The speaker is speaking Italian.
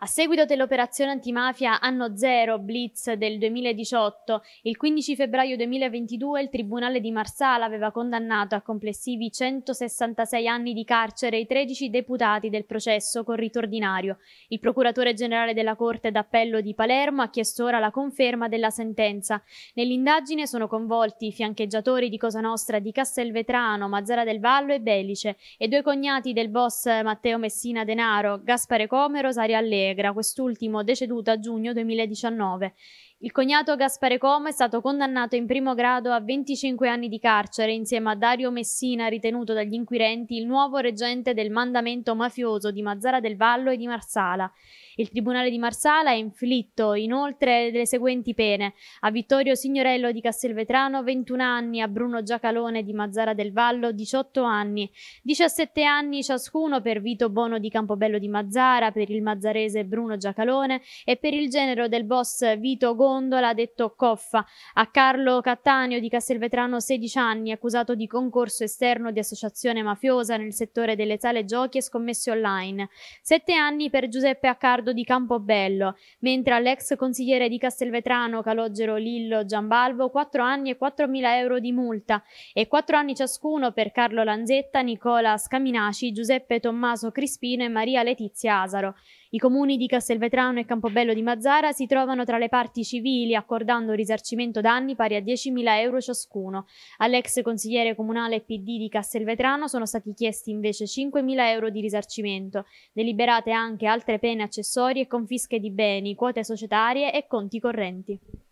A seguito dell'operazione antimafia Anno Zero Blitz del 2018, il 15 febbraio 2022 il Tribunale di Marsala aveva condannato a complessivi 166 anni di carcere i 13 deputati del processo con rito Il procuratore generale della Corte d'Appello di Palermo ha chiesto ora la conferma della sentenza. Nell'indagine sono coinvolti i fiancheggiatori di Cosa Nostra di Castelvetrano, Mazzara del Vallo e Belice e due cognati del boss Matteo Messina Denaro, Gaspare Come e Rosario Allero Allegra, quest'ultimo deceduto a giugno 2019. Il cognato Gaspare Como è stato condannato in primo grado a 25 anni di carcere insieme a Dario Messina, ritenuto dagli inquirenti il nuovo reggente del mandamento mafioso di Mazzara del Vallo e di Marsala. Il Tribunale di Marsala ha inflitto inoltre le seguenti pene a Vittorio Signorello di Castelvetrano 21 anni, a Bruno Giacalone di Mazzara del Vallo 18 anni, 17 anni ciascuno per Vito Bono di Campobello di Mazzara, per il mazzarese genovese Bruno Giacalone e per il genero del boss Vito Gondola detto Coffa, a Carlo Cattaneo di Castelvetrano 16 anni accusato di concorso esterno di associazione mafiosa nel settore delle sale giochi e scommesse online, 7 anni per Giuseppe Accardo di Campobello, mentre all'ex consigliere di Castelvetrano Calogero Lillo Giambalvo 4 anni e 4.000 euro di multa e 4 anni ciascuno per Carlo Lanzetta, Nicola Scaminaci, Giuseppe Tommaso Crispino e Maria Letizia Asaro. I comuni di Castelvetrano e Campobello di Mazzara si trovano tra le parti civili accordando risarcimento danni pari a 10.000 euro ciascuno. All'ex consigliere comunale PD di Castelvetrano sono stati chiesti invece 5.000 euro di risarcimento, deliberate anche altre pene accessorie e confische di beni, quote societarie e conti correnti.